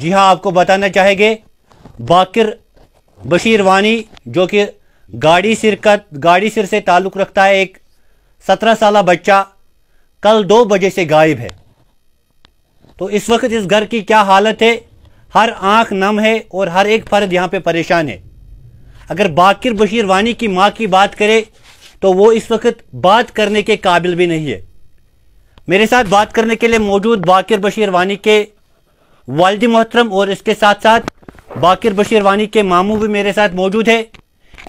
जी हाँ आपको बताना चाहेंगे बाकिर बशीर वानी जो कि गाड़ी सिर का गाड़ी सिर से ताल्लुक़ रखता है एक सत्रह साल बच्चा कल दो बजे से गायब है तो इस वक्त इस घर की क्या हालत है हर आंख नम है और हर एक फर्द यहाँ पे परेशान है अगर बाकिर बशीर वानी की माँ की बात करें तो वो इस वक्त बात करने के काबिल भी नहीं है मेरे साथ बात करने के लिए मौजूद बाकिर बशीर वानी के वालद मोहतरम और इसके साथ साथ बाकिर बशीर वानी के मामू भी मेरे साथ मौजूद है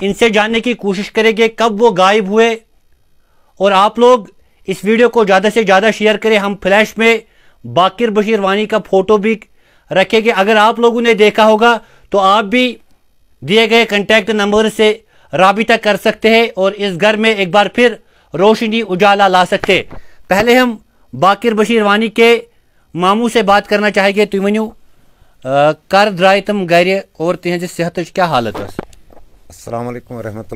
इनसे जानने की कोशिश करेंगे कब वो गायब हुए और आप लोग इस वीडियो को ज़्यादा से ज़्यादा शेयर करें हम फ्लैश में बाकिर बशीर वानी का फ़ोटो भी रखेंगे अगर आप लोगों ने देखा होगा तो आप भी दिए गए कंटेक्ट नंबर से रबिता कर सकते हैं और इस घर में एक बार फिर रोशनी उजाला ला सकते पहले हम बाकिर बशीर वानी के मामू से बात करना चाहिए तुम वनु कर द्राय तम गर और तिहज सेहत क्या हालत असलम रहमत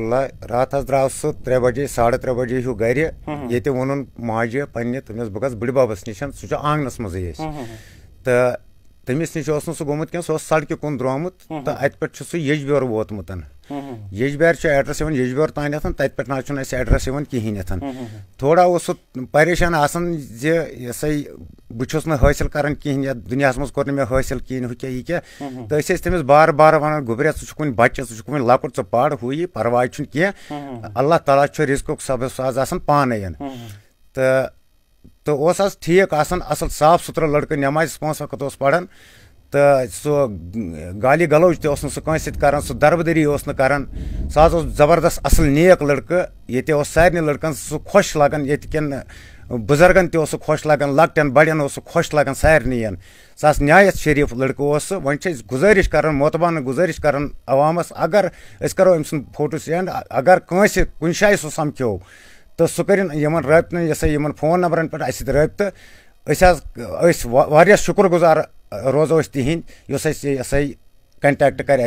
रात द्राव सह त्रे बजे साढ़े त्रे बजे हूँ गर हम्म, हम्म। ये वोन माजि पे तमस बह गस बड़बाबस नश सह आंगनस मजे हम्म, तो तमिस नश ओस गोमुत कह सड़क कुन द्रोमुत तो अत पे सह यजब्योर वोतमुत यजब्यार एड्रेस यजब्योर तान तत पे ना थोड़ा उस परेशान आसान जैसे बहुत ना हासिल करान कहें या दुनिया मज मे हासिल कहें क्या यह बार बार वन गुबरे ऐ बच्चे ऐ कुन लकुट ऐ पार हू यह कह अल्लाह ताला रिजक सब साज पान तो तो उस ठीक आसान असल साफ सुथरा लड़कन नमाज पाँच वक्त पढ़ान तो सो गाली गलोज तुम सह कान सह दरबदरी कान सह जबरदस्त असल नेक लड़कं ये सारे लड़कन सह खोश लगन ये बुजुर्गन तुम सह खोश लगन लकटन बड़न सह खोश सारे सह नायत शरीफ लड़कं वह गुजारिश कर मोतबान गुजारिश कर अवामस अगर करो अम फोटो सेंड अगर कंस कुन जाए सह समको तो सह कर इन रबत इन फोन नंबर पे अस रबत शुक्र गुजार रोजो तिंद कंटेक्ट कर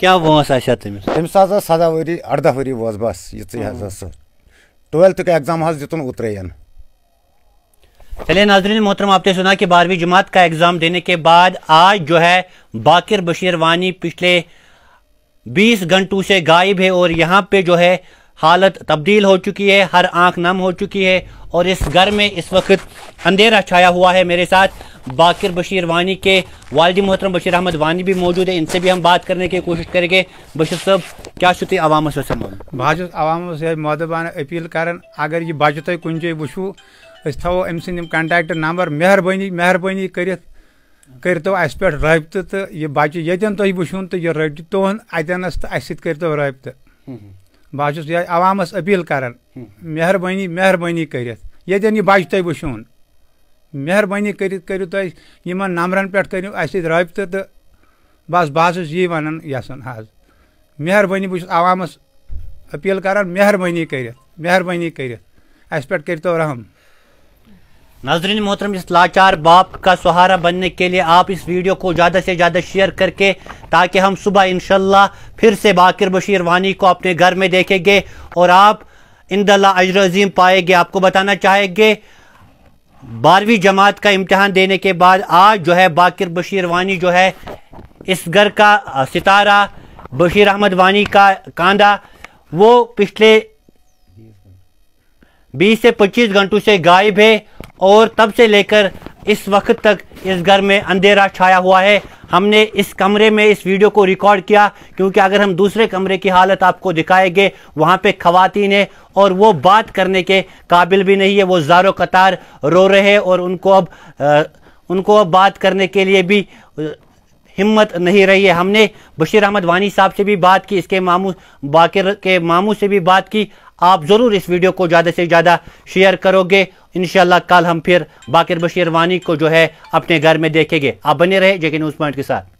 क्या वह तमिस सदा वरी अरदा वरी वो बस ये तो हाँ। सह ट्वेल्थ एग्जाम दितन उतरेन चलिए नाजरीन मोहतरम आपने सुना कि बारहवीं जमात का एग्ज़ाम देने के बाद आज जो है बाकिर बशीर वानी पिछले 20 घंटों से गायब है और यहाँ पे जो है हालत तब्दील हो चुकी है हर आंख नम हो चुकी है और इस घर में इस वक्त अंधेरा छाया हुआ है मेरे साथ बाकिर बशीर वानी के वालद मोहतरम बशीर अहमद वानी भी मौजूद है इनसे भी हम बात करने की कोशिश करेंगे बशीर साहब क्या छुट्टी आवाम से बहुत आवाम से मदबान अपील कर अगर यह बच्चे तुम कुछ जो वो थो अम सद कंटैक्ट नंबर मेहरबानी मेहरबानी कर करतो अस पे रबत तो यह बच्चे तो ये तुम वो तो यह रबत तुहद अतनस तो अस सो रबत बह आवामस अपील कर मेहरबानी मेहरबानी कर बच तुम वुन मेहरबानी कर करू तुम नंबरन पे करू अस रबत तो बस बहुत यी वन यसान हाज मेहरबानी बहुत आवामस अपील कर मेहरबानी कर मेहरबानी कर पे करो तो रहम नाजरीन मोहतरम इस लाचार बाप का सहारा बनने के लिए आप इस वीडियो को ज़्यादा से ज़्यादा शेयर करके ताकि हम सुबह इन फिर से बाकिर बशीर वानी को अपने घर में देखेंगे और आप इन अजर अजीम पाएंगे आपको बताना चाहेंगे बारहवीं जमात का इम्तहान देने के बाद आज जो है बाकर बशीर वानी जो है इस घर का सितारा बशीर अहमद वानी का कांदा वो पिछले बीस से पच्चीस घंटों से गायब है और तब से लेकर इस वक्त तक इस घर में अंधेरा छाया हुआ है हमने इस कमरे में इस वीडियो को रिकॉर्ड किया क्योंकि अगर हम दूसरे कमरे की हालत आपको दिखाएंगे वहाँ पे खवातीन है और वो बात करने के काबिल भी नहीं है वो जारो कतार रो रहे हैं और उनको अब आ, उनको अब बात करने के लिए भी हिम्मत नहीं रही है हमने बशीर अहमद वानी साहब से भी बात की इसके मामू बाकिर के मामू से भी बात की आप ज़रूर इस वीडियो को ज़्यादा से ज़्यादा शेयर करोगे इन कल हम फिर बाकर बशीर वानी को जो है अपने घर में देखेंगे आप बने रहे जेके न्यूज़ पॉइंट के साथ